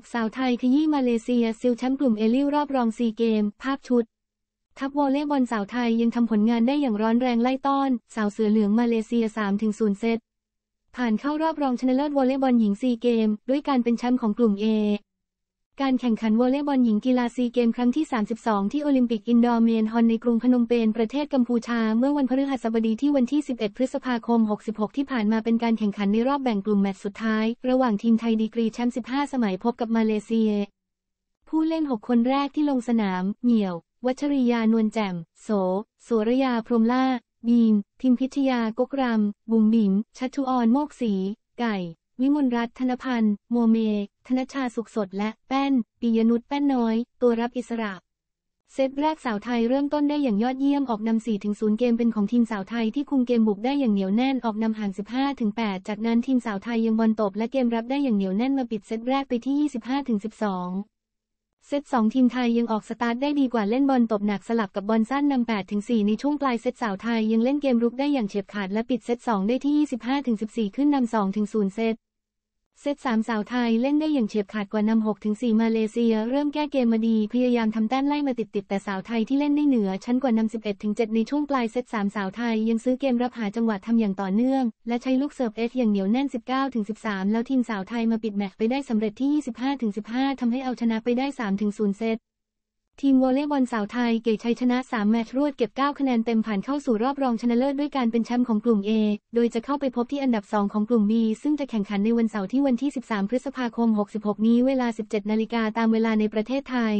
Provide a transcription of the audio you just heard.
บสาวไทยขยี้มาเลเซียซิลแชมป์กลุ่มเอลี่รอบรองซีเกม ภาพชุด ทัพวอลเล่บอลสาวไทยยังทำผลงานได้อย่างร้อนแรงไล่ต้อน สาวเสือเหลืองมาเลเซีย3-0เซตผ่านเข้ารอบรองชนะเลิศวอลเล่บอลหญิงซีเกม ด้วยการเป็นแชมป์ของกลุ่ม A การแข่งขันวอลเลย์บอลหญิงกีฬาซีเกมครั้งที่ 32 ที่โอลิมปิกอินดอร์เมียนฮอนในกรุงพนมเปญประเทศกัมพูชาเมื่อวันพฤหัสบดีที่วันที่ 11 พฤษภาคม 66 ที่ผ่านมาเป็นการแข่งขันในรอบแบ่งกลุ่มแมตช์สุดท้าย ระหว่างทีมไทยดีกรีแชมป์ 15 สมัยพบกับมาเลเซีย ผู้เล่น 6 คนแรกที่ลงสนาม เหมี่ยว วัชริยานวลแจ่ม โสสวรยาพรมล่า บีมทิมพิทยากกรำบุ๋มบิ๋มชัชชุออนโมกศรีไก่วิมลรัตน์ธนพันธ์โมเมธนชาสุขสด และ แป้นปิยนุชแป้นน้อย ตัวรับอิสระ เซตแรกสาวไทยเริ่มต้นได้อย่างยอดเยี่ยม ออกนำ4ถึง0เกมเป็นของทีมสาวไทยที่คุมเกมบุกได้อย่างเหนียวแน่น ออกนำห่าง 15ถึง8จากนั้นทีมสาวไทยยังบอลตบ และเกมรับได้อย่างเหนียวแน่นมาปิดเซตแรกไปที่ 25ถึง12 เซต2ทีมไทยยังออกสตาร์ทได้ดีกว่าเล่นบอลตบหนักสลับกับบอลสั้นนำ8ถึง4ในช่วงปลายเซตสาวไทยยังเล่นเกมรุกได้อย่างเฉียบขาดและปิดเซต2ได้ที่ 25ถึง14 ขึ้นนำ2ถึง0เซตเซตสามสาวไทยเล่นได้อย่างเฉียบขาดกว่านำ6ถึง4มาเลเซีย เริ่มแก้เกมมาดี พยายามทำแต้มไล่มาติดๆแต่สาวไทยที่เล่นได้เหนือชั้นกว่านำ11ถึง7ในช่วงปลายเซตสามสาวไทย ยังซื้อเกมรับหาจังหวะทำอย่างต่อเนื่อง และใช้ลูกเซิร์ฟเอสอย่างเหนียวแน่น 19ถึง13 แล้วทีมสาวไทยมาปิดแมตช์ไปได้สำเร็จที่ 25ถึง15ทำให้เอาชนะไปได้3ถึง0เซตทีมวอลเลย์บอลสาวไทยเก๋ชัยชนะ 3 แมตช์รวดเก็บ 9 คะแนนเต็มผ่านเข้าสู่รอบรองชนะเลิศด้วยการเป็นแชมป์ของกลุ่ม A โดยจะเข้าไปพบที่อันดับ 2 ของกลุ่ม B ซึ่งจะแข่งขันในวันเสาร์ที่วันที่ 13 พฤษภาคม 66 นี้เวลา 17นาฬิกาตามเวลาในประเทศไทย